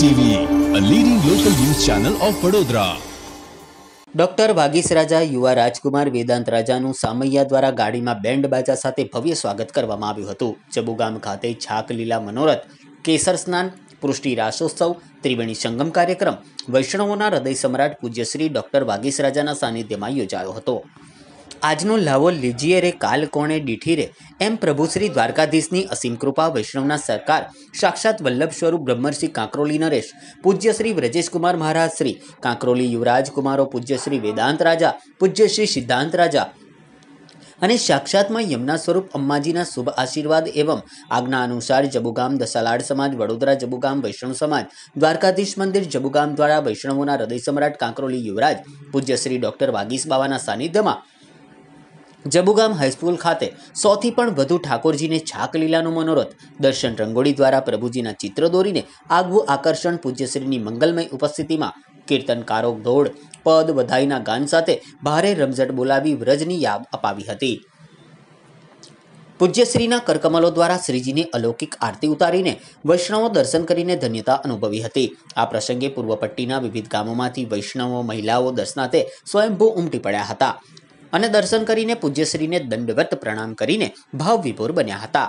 TV a leading local news channel of Vadodara doctor Vagish Raja યુવા રાજકુમાર વેદાંત રાજાનું સામૈયા દ્વારા ગાડીમાં બેન્ડ બાજા સાથે ભવ્ય સ્વાગત કરવામાં આવ્યું હતું જબુગામ ખાતે છાક લીલા મનોરથ કેસર સ્નાન પૃષ્ટિ રાસોત્સવ ત્રિવેણી સંગમ કાર્યક્રમ વૈષ્ણવોના હૃદય સમ્રાટ પૂજ્યશ્રી ડોક્ટર વાગીસ રાજાના સાનિધ્યમાં યોજાયો હતો આજનો લાવો લીજીએ રે કાલ કોણે ડીઠી રે એમ પ્રભુશ્રી દ્વારકાધીશની અસીમ કૃપા વૈષ્ણવના સરકાર સાક્ષાત વલ્લભ સ્વરૂપ બ્રહ્મર્ષિ કાંકરોલી નરેશ પૂજ્ય શ્રી વ્રજેશકુમાર મહારાજ શ્રી કાંકરોલી યુવરાજ કુમારો પૂજ્ય શ્રી વેદાંત રાજા પૂજ્ય શ્રી સિદ્ધાંત રાજા અને સાક્ષાતમાં યમના સ્વરૂપ અંબાજીના શુભ આશીર્વાદ એવં આજ્ઞા અનુસાર જબુગામ દસાલાડ સમાજ વડોદરા જબુગામ વૈષ્ણવ સમાજ દ્વારકાધીશ મંદિર જબુગામ દ્વારા વૈષ્ણવોના હૃદય સમ્રાટ કાંકરોલી યુવરાજ પૂજ્ય શ્રી ડૉક્ટર વાગીશ બાવાના સાનિધ્યમાં જબુગામ હાઈસ્કૂલ ખાતે સૌથી પણ વધુ ઠાકોરજીને છાક લીલાનું મનોરથ દર્શન રંગોળી દ્વારા પ્રભુજીના ચિત્ર દોરીને આગવું આકર્ષણ પૂજ્યશ્રીની મંગલમય ઉપસ્થિતિમાં કીર્તનકારો ધોળ પદ વધાઈના ગાન સાથે ભારે રમઝટ બોલાવી વ્રજની યાદ અપાવી હતી પૂજ્યશ્રીના કરકમલો દ્વારા શ્રીજીની અલૌકિક આરતી ઉતારીને વૈષ્ણવો દર્શન કરીને ધન્યતા અનુભવી હતી આ પ્રસંગે પૂર્વપટ્ટીના વિવિધ ગામોમાંથી વૈષ્ણવો મહિલાઓ દર્શનાથે સ્વયંભૂ ઉમટી પડ્યા હતા અને દર્શન કરીને પૂજ્યશ્રીને દંડવત પ્રણામ કરીને ભાવ વિભોર બન્યા હતા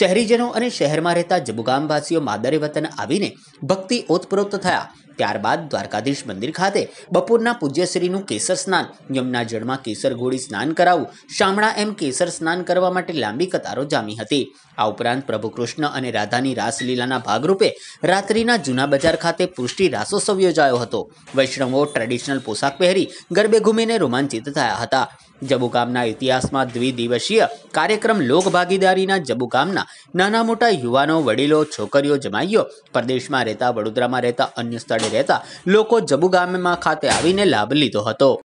શહેરીજનો અને શહેરમાં રહેતા જબુગામવાસીઓ માદરે વતન આવીને ભક્તિ ઓતપ્રોત થયા ત્યારબાદ દ્વારકાધીશ મંદિર ખાતે બપોરના પૂજ્યશ્રીનું કેસર સ્નાન યમના જળમાં કેસર ઘોડી સ્નાન કરાવવું શામળા એમ કેસર સ્નાન કરવા માટે લાંબી કતારો જામી હતી આ ઉપરાંત પ્રભુ કૃષ્ણ અને રાધાની રાસલીલાના ભાગરૂપે રાત્રિના જૂના બજાર ખાતે પુષ્ટિ રાસોત્સવ યોજાયો હતો વૈષ્ણવો ટ્રેડિશનલ પોશાક પહેરી ગરબે ઘૂમીને રોમાંચિત થયા હતા જબુકામના ઇતિહાસમાં દ્વિદિવસીય કાર્યક્રમ લોકભાગીદારીના જબુકામના નાના મોટા યુવાનો વડીલો છોકરીઓ જમાઈઓ પરદેશમાં રહેતા વડોદરામાં રહેતા અન્ય સ્થળ રહેતા લોકો જબુગામમાં ખાતે આવીને લાભ લીધો હતો